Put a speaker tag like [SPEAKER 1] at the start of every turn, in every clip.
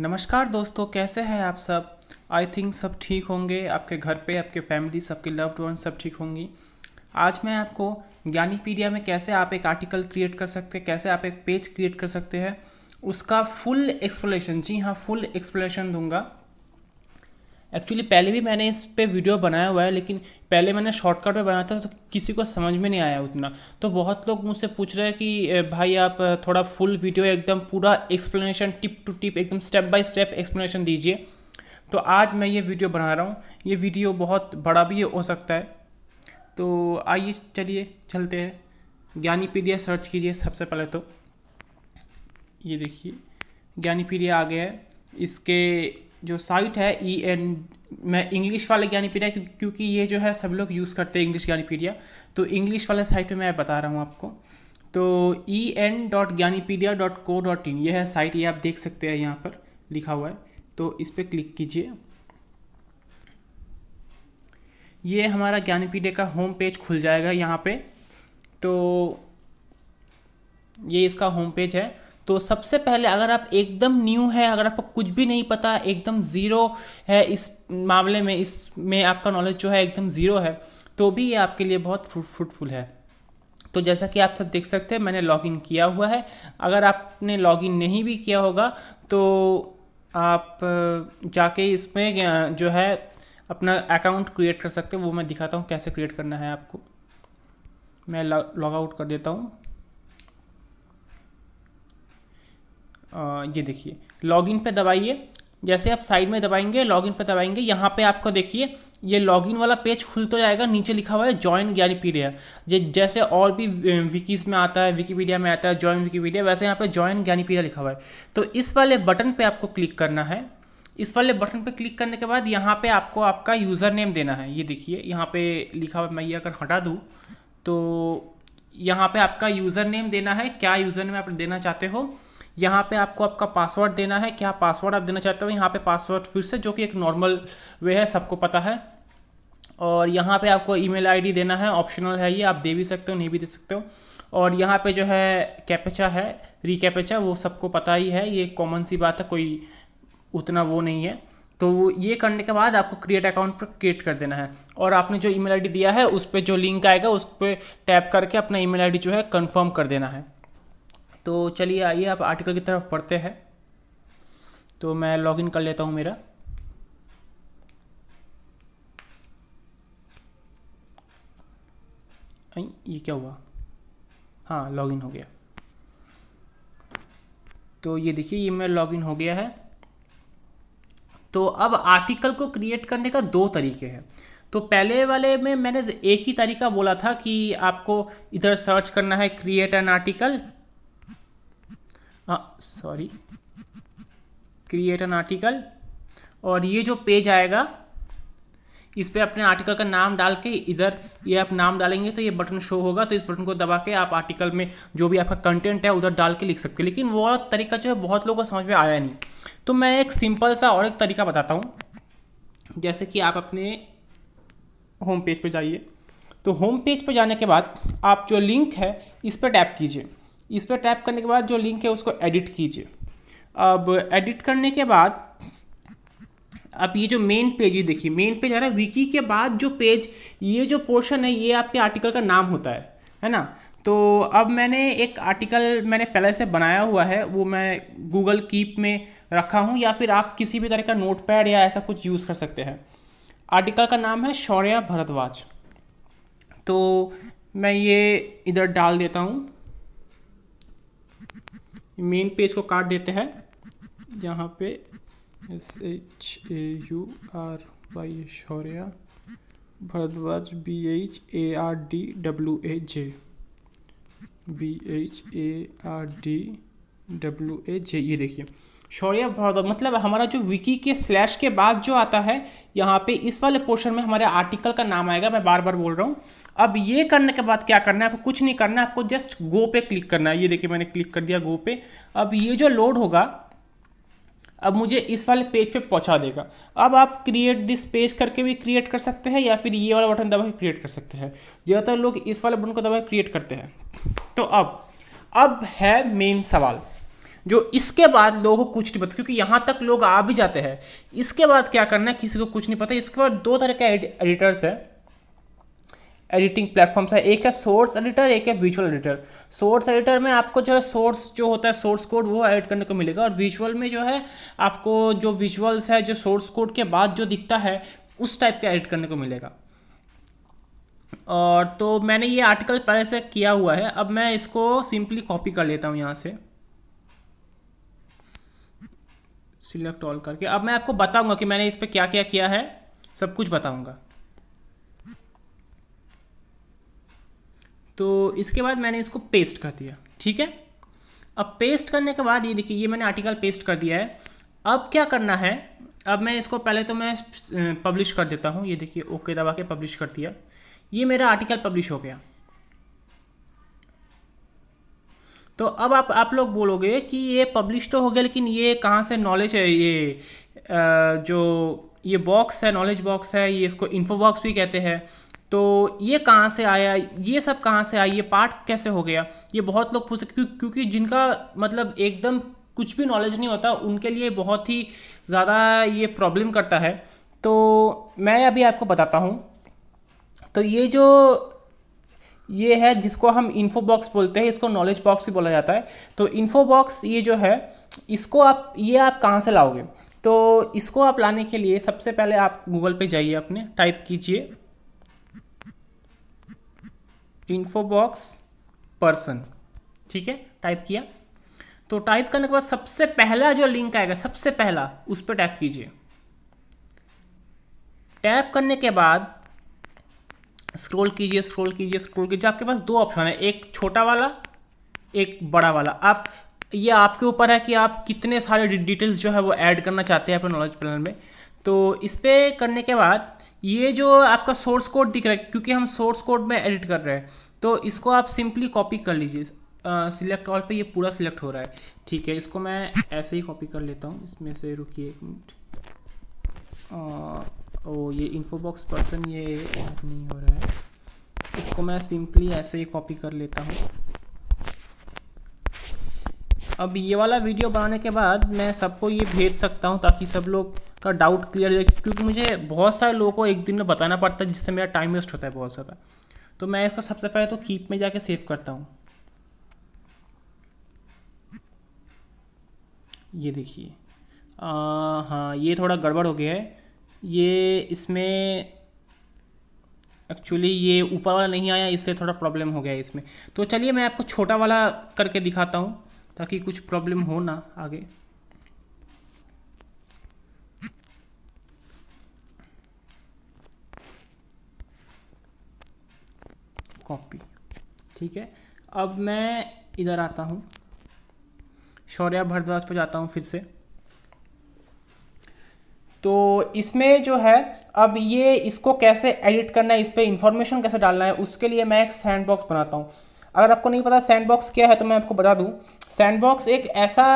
[SPEAKER 1] नमस्कार दोस्तों कैसे हैं आप सब आई थिंक सब ठीक होंगे आपके घर पे आपके फैमिली सबके लव्ड वन सब ठीक होंगी आज मैं आपको ज्ञानीपीडिया में कैसे आप एक आर्टिकल क्रिएट कर सकते हैं कैसे आप एक पेज क्रिएट कर सकते हैं उसका फुल एक्सप्लेनेशन जी हाँ फुल एक्सप्लेनेशन दूंगा एक्चुअली पहले भी मैंने इस पर वीडियो बनाया हुआ है लेकिन पहले मैंने शॉर्टकट में बनाया था तो किसी को समझ में नहीं आया उतना तो बहुत लोग मुझसे पूछ रहे हैं कि भाई आप थोड़ा फुल वीडियो एकदम पूरा एक्सप्लेनेशन टिप टू टिप एकदम स्टेप बाय स्टेप एक्सप्लेनेशन दीजिए तो आज मैं ये वीडियो बना रहा हूँ ये वीडियो बहुत बड़ा भी हो सकता है तो आइए चलिए चलते हैं ज्ञानीपीडिया सर्च कीजिए सबसे पहले तो ये देखिए ज्ञानीपीडिया आ गया है इसके जो साइट है ई e एन मैं इंग्लिश वाले ज्ञानीपीडिया क्योंकि ये जो है सब लोग यूज़ करते हैं इंग्लिश ज्ञानीपीडिया तो इंग्लिश वाले साइट पे मैं बता रहा हूँ आपको तो E N dot Gyanipedia dot co dot in ये है साइट ये आप देख सकते हैं यहाँ पर लिखा हुआ है तो इस पर क्लिक कीजिए ये हमारा ज्ञानीपीडिया का होम पेज खुल जाएगा यहाँ पे तो ये इसका होम पेज है तो सबसे पहले अगर आप एकदम न्यू है अगर आपको कुछ भी नहीं पता एकदम ज़ीरो है इस मामले में इसमें आपका नॉलेज जो है एकदम ज़ीरो है तो भी ये आपके लिए बहुत फ्रूटफुल है तो जैसा कि आप सब देख सकते हैं मैंने लॉगिन किया हुआ है अगर आपने लॉगिन नहीं भी किया होगा तो आप जाके इसमें जो है अपना अकाउंट क्रिएट कर सकते हैं वो मैं दिखाता हूँ कैसे क्रिएट करना है आपको मैं लॉग आउट कर देता हूँ ये देखिए लॉगिन पे दबाइए जैसे आप साइड में दबाएंगे लॉगिन पे दबाएंगे यहाँ पे आपको देखिए ये लॉगिन वाला पेज खुल तो जाएगा नीचे लिखा हुआ है ज्वाइन ज्ञानीपीडिया ये जैसे और भी विकीज़ में आता है विकीपीडिया में आता है ज्वाइन विकीपीडिया वैसे यहाँ पे ज्वाइन ज्ञानीपीडिया लिखा हुआ है तो इस वाले बटन पर आपको क्लिक करना है इस वाले बटन पे क्लिक करने के बाद यहाँ पे आपको आपका यूज़र नेम देना है ये देखिए यहाँ पे लिखा हुआ मैं ये अगर हटा दूँ तो यहाँ पे आपका यूज़र नेम देना है क्या यूज़र नेम आप देना चाहते हो यहाँ पे आपको आपका पासवर्ड देना है क्या पासवर्ड आप देना चाहते हो यहाँ पे पासवर्ड फिर से जो कि एक नॉर्मल वे है सबको पता है और यहाँ पे आपको ईमेल आईडी देना है ऑप्शनल है ये आप दे भी सकते हो नहीं भी दे सकते हो और यहाँ पे जो है कैपेचा है री कैपेचा वो सबको पता ही है ये कॉमन सी बात है कोई उतना वो नहीं है तो ये करने के बाद आपको क्रिएट अकाउंट पर क्रिएट कर देना है और आपने जो ईमेल आईडी दिया है उस पर जो लिंक आएगा उस पर टैप करके अपना ईमेल आईडी जो है कंफर्म कर देना है तो चलिए आइए आप आर्टिकल की तरफ पढ़ते हैं तो मैं लॉगिन कर लेता हूँ मेरा ये क्या हुआ हाँ लॉगिन हो गया तो ये देखिए ये मेरा लॉगिन हो गया है तो अब आर्टिकल को क्रिएट करने का दो तरीके हैं तो पहले वाले में मैंने एक ही तरीका बोला था कि आपको इधर सर्च करना है create an article sorry create an article और ये जो पेज आएगा इस पर अपने आर्टिकल का नाम डाल के इधर ये आप नाम डालेंगे तो ये बटन शो होगा तो इस बटन को दबा के आप आर्टिकल में जो भी आपका कंटेंट है उधर डाल के लिख सकते हैं लेकिन वो तरीका जो है बहुत लोगों को समझ में आया नहीं तो मैं एक सिंपल सा और एक तरीका बताता हूँ जैसे कि आप अपने होम पेज पर जाइए तो होम पेज पर जाने के बाद आप जो लिंक है इस पर टैप कीजिए इस पर टैप करने के बाद जो लिंक है उसको एडिट कीजिए अब एडिट करने के बाद अब ये जो मेन पेज ही देखिए मेन पेज है ना विकी के बाद जो पेज ये जो पोर्शन है ये आपके आर्टिकल का नाम होता है है ना तो अब मैंने एक आर्टिकल मैंने पहले से बनाया हुआ है वो मैं गूगल कीप में रखा हूँ या फिर आप किसी भी तरह का नोट पैड या ऐसा कुछ यूज़ कर सकते हैं आर्टिकल का नाम है शौर्या भरद्वाज तो मैं ये इधर डाल देता हूँ मेन पेज को काट देते हैं यहाँ पे S H A U R Y Shaurya Bhardwaj B H A R D W A J B H A R D W A J ये देखिए शौर्य भरद्वाज मतलब हमारा जो विकी के स्लैश के बाद जो आता है यहाँ पे इस वाले पोर्शन में हमारे आर्टिकल का नाम आएगा मैं बार बार बोल रहा हूँ अब ये करने के बाद क्या करना है आपको कुछ नहीं करना है आपको जस्ट गो पे क्लिक करना है ये देखिए मैंने क्लिक कर दिया गो पे अब ये जो लोड होगा अब मुझे इस वाले पेज पे पहुंचा देगा अब आप क्रिएट दिस पेज करके भी क्रिएट कर सकते हैं या फिर ये वाला बटन दबा के क्रिएट कर सकते हैं ज़्यादातर लोग इस वाले बटन को दबा के क्रिएट करते हैं तो अब अब है मेन सवाल जो इसके बाद लोगों को कुछ नहीं पता क्योंकि यहाँ तक लोग आ भी जाते हैं इसके बाद क्या करना है किसी को कुछ नहीं पता इसके बाद दो तरह के एडिटर्स हैं एडिटिंग प्लेटफॉर्म्स है एक है सोर्स एडिटर एक है विजुअल एडिटर सोर्स एडिटर में आपको जो है सोर्स जो होता है सोर्स कोड वो एडिट करने को मिलेगा और विजुअल में जो है आपको जो विजुअल्स है जो सोर्स कोड के बाद जो दिखता है उस टाइप का एडिट करने को मिलेगा और तो मैंने ये आर्टिकल पहले से किया हुआ है अब मैं इसको सिंपली कॉपी कर लेता हूँ यहाँ से सिलेक्ट ऑल करके अब मैं आपको बताऊंगा कि मैंने इस पर क्या क्या किया है सब कुछ बताऊंगा तो इसके बाद मैंने इसको पेस्ट कर दिया ठीक है अब पेस्ट करने के बाद ये देखिए ये मैंने आर्टिकल पेस्ट कर दिया है अब क्या करना है अब मैं इसको पहले तो मैं पब्लिश कर देता हूँ ये देखिए ओके दबा के पब्लिश कर दिया ये मेरा आर्टिकल पब्लिश हो गया तो अब आप आप लोग बोलोगे कि ये पब्लिश तो हो गया लेकिन ये कहाँ से नॉलेज है ये आ, जो ये बॉक्स है नॉलेज बॉक्स है ये इसको इन्फो बॉक्स भी कहते हैं तो ये कहाँ से आया ये सब कहाँ से आया ये पार्ट कैसे हो गया ये बहुत लोग पूछ सकते क्योंकि जिनका मतलब एकदम कुछ भी नॉलेज नहीं होता उनके लिए बहुत ही ज़्यादा ये प्रॉब्लम करता है तो मैं अभी आपको बताता हूँ तो ये जो ये है जिसको हम इन्फो बॉक्स बोलते हैं इसको नॉलेज बॉक्स भी बोला जाता है तो इन्फो बॉक्स ये जो है इसको आप ये आप कहाँ से लाओगे तो इसको आप लाने के लिए सबसे पहले आप गूगल पे जाइए अपने टाइप कीजिए इन्फो बॉक्स पर्सन ठीक है टाइप किया तो टाइप करने के बाद सबसे पहला जो लिंक आएगा सबसे पहला उस पर टैप कीजिए टैप करने के बाद स्क्रॉल कीजिए स्क्रॉल कीजिए स्क्रॉल कीजिए आपके पास दो ऑप्शन है एक छोटा वाला एक बड़ा वाला आप ये आपके ऊपर है कि आप कितने सारे डिटेल्स जो है वो ऐड करना चाहते हैं अपने नॉलेज प्लान में तो इस पर करने के बाद ये जो आपका सोर्स कोड दिख रहा है क्योंकि हम सोर्स कोड में एडिट कर रहे हैं तो इसको आप सिंपली कॉपी कर लीजिए सिलेक्ट ऑल पे ये पूरा सिलेक्ट हो रहा है ठीक है इसको मैं ऐसे ही कॉपी कर लेता हूँ इसमें से रुकिए एक मिनट ओ ये इन्फो बॉक्स पर्सन ये नहीं हो रहा है इसको मैं सिंपली ऐसे ही कॉपी कर लेता हूँ अब ये वाला वीडियो बनाने के बाद मैं सबको ये भेज सकता हूँ ताकि सब लोग थोड़ा डाउट क्लियर हो क्योंकि मुझे बहुत सारे लोगों को एक दिन में बताना पड़ता है जिससे मेरा टाइम वेस्ट होता है बहुत ज़्यादा तो मैं इसको सबसे पहले तो कीप में जाके सेव करता हूँ ये देखिए हाँ ये थोड़ा गड़बड़ हो गया है ये इसमें एक्चुअली ये ऊपर वाला नहीं आया इसलिए थोड़ा प्रॉब्लम हो गया है इसमें तो चलिए मैं आपको छोटा वाला करके दिखाता हूँ ताकि कुछ प्रॉब्लम हो ना आगे ठीक है अब मैं इधर आता हूँ शौर्या भारद्वाज पर जाता हूँ फिर से तो इसमें जो है अब ये इसको कैसे एडिट करना है इस पर इंफॉर्मेशन कैसे डालना है उसके लिए मैं एक सैंड बॉक्स बनाता हूँ अगर आपको नहीं पता सैंड बॉक्स क्या है तो मैं आपको बता दूँ सैंड बॉक्स एक ऐसा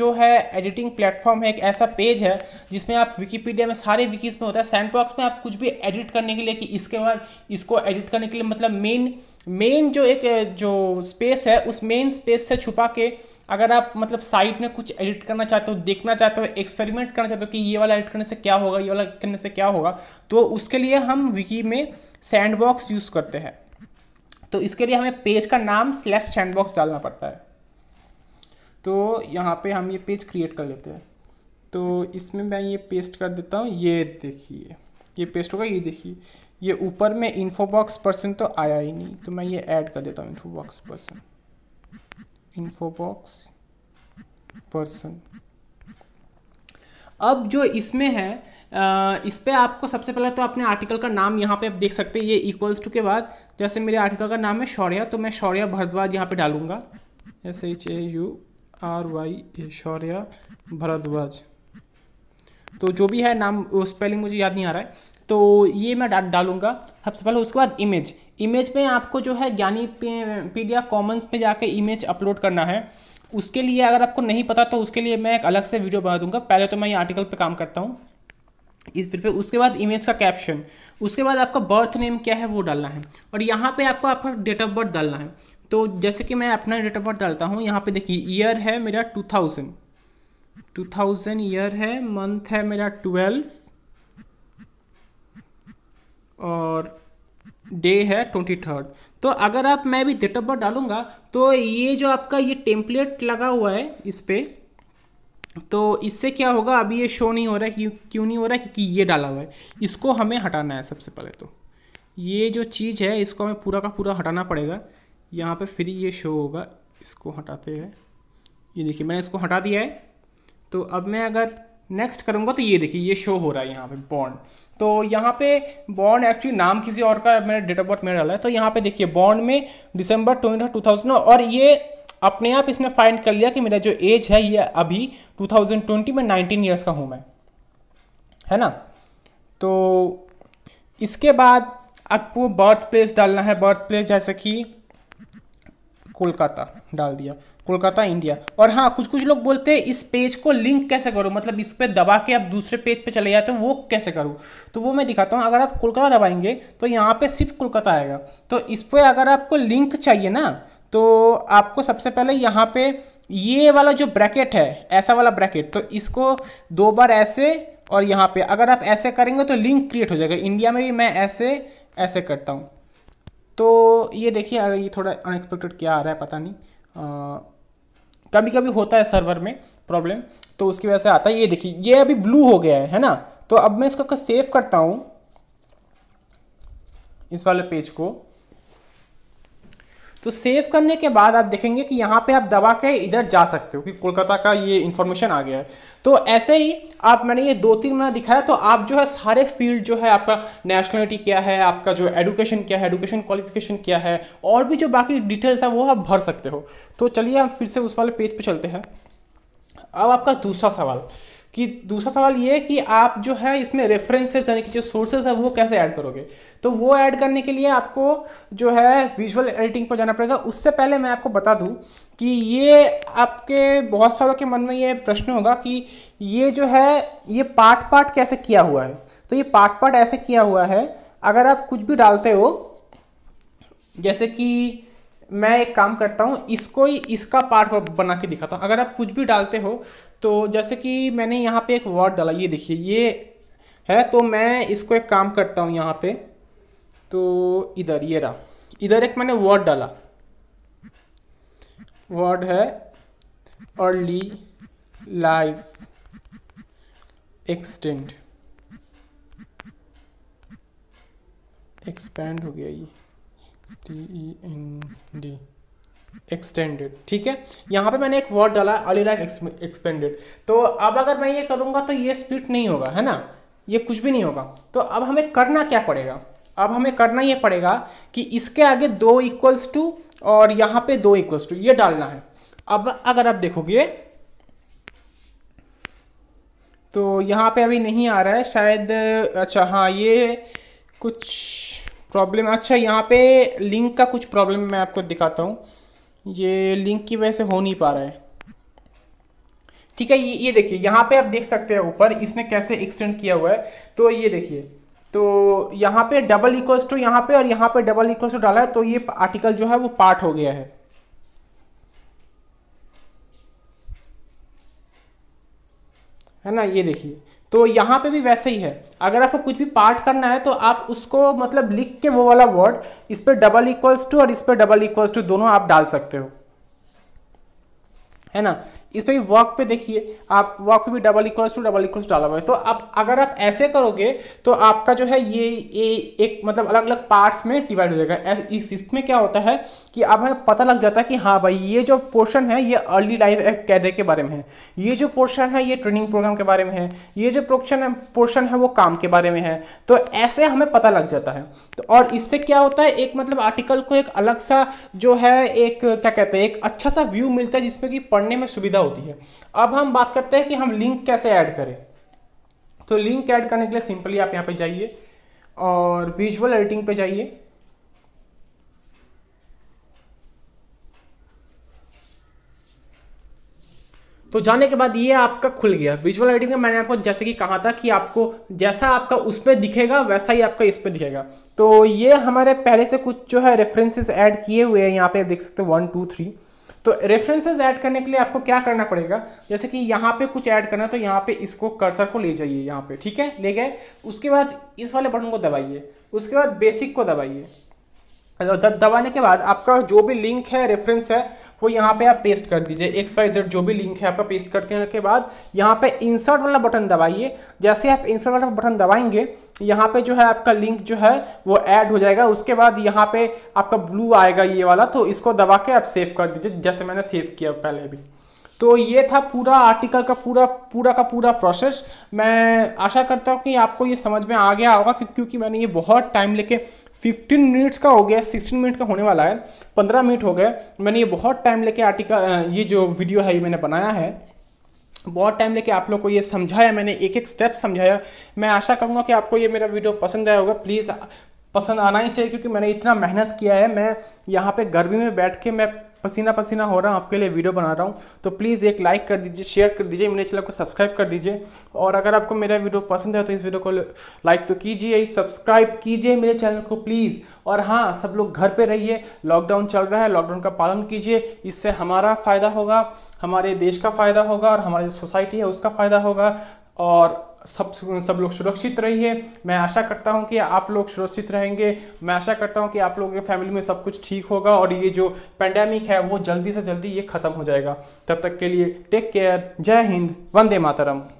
[SPEAKER 1] जो है एडिटिंग प्लेटफॉर्म है एक ऐसा पेज है जिसमें आप विकीपीडिया में सारे विकीज में होता है सैंडबॉक्स में आप कुछ भी एडिट करने के लिए कि इसके बाद इसको एडिट करने के लिए मतलब मेन मेन जो एक जो स्पेस है उस मेन स्पेस से छुपा के अगर आप मतलब साइट में कुछ एडिट करना चाहते हो देखना चाहते हो एक्सपेरिमेंट करना चाहते हो कि ये वाला एडिट करने से क्या होगा ये वाला करने से क्या होगा तो उसके लिए हम विकी में सैंडबॉक्स यूज़ करते हैं तो इसके लिए हमें पेज का नाम स्लैश सैंडबॉक्स डालना पड़ता है तो यहाँ पे हम ये पेज क्रिएट कर लेते हैं तो इसमें मैं ये पेस्ट कर देता हूँ ये देखिए ये पेस्ट होगा ये देखिए ये ऊपर में इन्फो बॉक्स पर्सन तो आया ही नहीं तो मैं ये ऐड कर देता हूँ info box person info box person अब जो इसमें है इस पर आपको सबसे पहले तो अपने आर्टिकल का नाम यहाँ पे आप देख सकते हैं ये इक्वल्स टू के बाद जैसे मेरे आर्टिकल का नाम है शौर्या तो मैं शौर्या भरद्वाज यहाँ पे डालूंगा S H A U R Y Shaurya Bhardwaj तो जो भी है नाम वो स्पेलिंग मुझे याद नहीं आ रहा है तो ये मैं डा, डालूंगा सबसे पहले उसके बाद इमेज इमेज में आपको जो है ज्ञानी पीडिया कॉमन्स पे जाके इमेज अपलोड करना है उसके लिए अगर आपको नहीं पता तो उसके लिए मैं एक अलग से वीडियो बना दूंगा पहले तो मैं ये आर्टिकल पे काम करता हूँ इस फिर पे उसके बाद इमेज का कैप्शन उसके बाद आपका बर्थ नेम क्या है वो डालना है और यहाँ पे आपको आपका डेट ऑफ बर्थ डालना है तो जैसे कि मैं अपना डेट ऑफ बर्थ डालता हूँ यहाँ पे देखिए ईयर है मेरा two thousand two thousand year है मंथ है मेरा ट्वेल्व और डे है ट्वेंटी थर्ड तो अगर आप मैं भी डेट ऑफ बर्थ डालूंगा तो ये जो आपका ये टेम्पलेट लगा हुआ है इस पर तो इससे क्या होगा अभी ये शो नहीं हो रहा है क्यों नहीं हो रहा है क्योंकि ये डाला हुआ है इसको हमें हटाना है सबसे पहले तो ये जो चीज़ है इसको हमें पूरा का पूरा हटाना पड़ेगा यहाँ पे फ्री ये शो होगा इसको हटाते हैं ये देखिए मैंने इसको हटा दिया है तो अब मैं अगर नेक्स्ट करूँगा तो ये देखिए ये शो हो रहा है यहाँ पे बॉन्ड तो यहाँ पे बॉन्ड एक्चुअली नाम किसी और का मैंने डेट ऑफ बर्थ मेरा डाला है तो यहाँ पे देखिए बॉन्ड में दिसंबर ट्वेंटी टू थाउजेंड और ये अपने आप इसने फाइंड कर लिया कि मेरा जो एज है ये अभी ट्वेंटी में नाइनटीन ईयर्स का हूँ मैं है ना तो इसके बाद आपको बर्थ प्लेस डालना है बर्थ प्लेस जैसे कि कोलकाता डाल दिया कोलकाता इंडिया और हाँ कुछ कुछ लोग बोलते हैं इस पेज को लिंक कैसे करूँ मतलब इस पर दबा के आप दूसरे पेज पे चले जाते हो वो कैसे करूँ तो वो मैं दिखाता हूँ अगर आप कोलकाता दबाएंगे तो यहाँ पे सिर्फ कोलकाता आएगा तो इस पर अगर आपको लिंक चाहिए ना तो आपको सबसे पहले यहाँ पे ये वाला जो ब्रैकेट है ऐसा वाला ब्रैकेट तो इसको दो बार ऐसे और यहाँ पे अगर आप ऐसे करेंगे तो लिंक क्रिएट हो जाएगा इंडिया में भी मैं ऐसे ऐसे करता हूँ तो ये देखिए अगर ये थोड़ा अनएक्सपेक्टेड क्या आ रहा है पता नहीं आ, कभी कभी होता है सर्वर में प्रॉब्लम तो उसकी वजह से आता है ये देखिए ये अभी ब्लू हो गया है है ना तो अब मैं इसको सेव करता हूँ इस वाले पेज को तो सेव करने के बाद आप देखेंगे कि यहाँ पे आप दबा के इधर जा सकते हो कि कोलकाता का ये इन्फॉर्मेशन आ गया है तो ऐसे ही आप मैंने ये दो तीन महीना दिखाया तो आप जो है सारे फील्ड जो है आपका नेशनलिटी क्या है आपका जो एडुकेशन क्या है एडुकेशन क्वालिफिकेशन क्या है और भी जो बाकी डिटेल्स है वो आप भर सकते हो तो चलिए हम फिर से उस वाले पेज पर पे चलते हैं अब आपका दूसरा सवाल कि दूसरा सवाल ये है कि आप जो है इसमें रेफरेंसेस यानी कि जो सोर्सेज है वो कैसे ऐड करोगे तो वो ऐड करने के लिए आपको जो है विजुअल एडिटिंग पर जाना पड़ेगा उससे पहले मैं आपको बता दूँ कि ये आपके बहुत सारों के मन में ये प्रश्न होगा कि ये जो है ये पार्ट पार्ट कैसे किया हुआ है तो ये पार्ट पार्ट ऐसे किया हुआ है अगर आप कुछ भी डालते हो जैसे कि मैं एक काम करता हूँ इसको ही इसका पार्ट बना के दिखाता हूँ अगर आप कुछ भी डालते हो तो जैसे कि मैंने यहाँ पे एक वर्ड डाला ये देखिए ये है तो मैं इसको एक काम करता हूँ यहाँ पे तो इधर ये रहा इधर एक मैंने वर्ड डाला वर्ड है अर्ली लाइफ एक्सटेंड एक्सपेंड हो गया ये T E N D extended ठीक है यहाँ पे मैंने एक वर्ड डाला अर्ली एक्सपेंडेड तो अब अगर मैं ये करूँगा तो ये स्पीड नहीं होगा है ना ये कुछ भी नहीं होगा तो अब हमें करना क्या पड़ेगा अब हमें करना ये पड़ेगा कि इसके आगे दो इक्वल्स टू और यहाँ पे दो इक्वल्स टू ये डालना है अब अगर आप देखोगे तो यहाँ पे अभी नहीं आ रहा है शायद अच्छा हाँ ये कुछ प्रॉब्लम अच्छा यहाँ पे लिंक का कुछ प्रॉब्लम मैं आपको दिखाता हूँ ये लिंक की वजह से हो नहीं पा रहा है ठीक है ये ये देखिए यहाँ पे आप देख सकते हैं ऊपर इसने कैसे एक्सटेंड किया हुआ है तो ये देखिए तो यहाँ पे डबल इक्वल्स टू यहाँ पे और यहाँ पे डबल इक्वल्स टू डाला है तो ये आर्टिकल जो है वो पार्ट हो गया है है ना ये देखिए तो यहाँ पे भी वैसे ही है अगर आपको कुछ भी पार्ट करना है तो आप उसको मतलब लिख के वो वाला वर्ड इस पर डबल इक्वल्स टू और इस पर डबल इक्वल्स टू दोनों आप डाल सकते हो है ना इस पर वर्क पे देखिए आप वर्क पे भी double equals to double equals डाला हुआ है तो अब अगर आप ऐसे करोगे तो आपका जो है ये ये एक मतलब अलग अलग पार्ट्स में डिवाइड हो जाएगा इस इसमें क्या होता है कि अब हमें पता लग जाता है कि हाँ भाई ये जो पोर्शन है ये अर्ली लाइफ कैरियर के बारे में है ये जो पोर्शन है ये ट्रेनिंग प्रोग्राम के बारे में है ये जो पोर्शन है पोर्शन है वो काम के बारे में है तो ऐसे हमें पता लग जाता है तो और इससे क्या होता है एक मतलब आर्टिकल को एक अलग सा जो है एक क्या कहते हैं एक अच्छा सा व्यू मिलता है जिसमें कि पढ़ने में सुविधा होती है अब हम बात करते हैं कि हम लिंक कैसे ऐड करें तो लिंक ऐड करने के लिए सिंपली आप यहाँ पे जाइए और विजुअल एडिटिंग पे जाइए तो जाने के बाद ये आपका खुल गया विजुअल एडिटिंग में मैंने आपको जैसे कि कहा था कि आपको जैसा आपका उस पर दिखेगा वैसा ही आपका इस पर दिखेगा तो ये हमारे पहले से कुछ जो है रेफरेंसेस ऐड किए हुए हैं यहाँ पे देख सकते हो वन टू थ्री तो रेफरेंसेज ऐड करने के लिए आपको क्या करना पड़ेगा जैसे कि यहाँ पे कुछ ऐड करना है तो यहाँ पे इसको कर्सर को ले जाइए यहाँ पे ठीक है ले गए उसके बाद इस वाले बटन को दबाइए उसके बाद बेसिक को दबाइए दबाने के बाद आपका जो भी लिंक है रेफरेंस है वो यहाँ पे आप पेस्ट कर दीजिए एक्स वाई जेड जो भी लिंक है आपका पेस्ट करने के बाद यहाँ पे इंसर्ट वाला बटन दबाइए जैसे आप इंसर्ट वाला बटन दबाएंगे यहाँ पे जो है आपका लिंक जो है वो ऐड हो जाएगा उसके बाद यहाँ पे आपका ब्लू आएगा ये वाला तो इसको दबा के आप सेव कर दीजिए जैसे मैंने सेव किया पहले भी तो ये था पूरा आर्टिकल का पूरा पूरा का पूरा प्रोसेस मैं आशा करता हूँ कि आपको ये समझ में आ गया होगा क्योंकि मैंने ये बहुत टाइम लेके फिफ्टीन मिनट्स का हो गया सिक्सटीन मिनट का होने वाला है पंद्रह मिनट हो गए मैंने ये बहुत टाइम लेके आर्टिकल ये जो वीडियो है ये मैंने बनाया है बहुत टाइम लेके आप लोग को ये समझाया मैंने एक एक स्टेप समझाया मैं आशा करूँगा कि आपको ये मेरा वीडियो पसंद आया होगा प्लीज़ पसंद आना ही चाहिए क्योंकि मैंने इतना मेहनत किया है मैं यहाँ पे गर्मी में बैठ के मैं पसीना पसीना हो रहा हूँ आपके लिए वीडियो बना रहा हूँ तो प्लीज़ एक लाइक कर दीजिए शेयर कर दीजिए मेरे चैनल को सब्सक्राइब कर दीजिए और अगर आपको मेरा वीडियो पसंद है तो इस वीडियो को लाइक तो कीजिए सब्सक्राइब कीजिए मेरे चैनल को प्लीज़ और हाँ सब लोग घर पर रहिए लॉकडाउन चल रहा है लॉकडाउन का पालन कीजिए इससे हमारा फ़ायदा होगा हमारे देश का फ़ायदा होगा और हमारी जो सोसाइटी है उसका फ़ायदा होगा और सब सब लोग सुरक्षित रहिए मैं आशा करता हूँ कि आप लोग सुरक्षित रहेंगे मैं आशा करता हूँ कि आप लोगों के फैमिली में सब कुछ ठीक होगा और ये जो पैंडेमिक है वो जल्दी से जल्दी ये ख़त्म हो जाएगा तब तक के लिए टेक केयर जय हिंद वंदे मातरम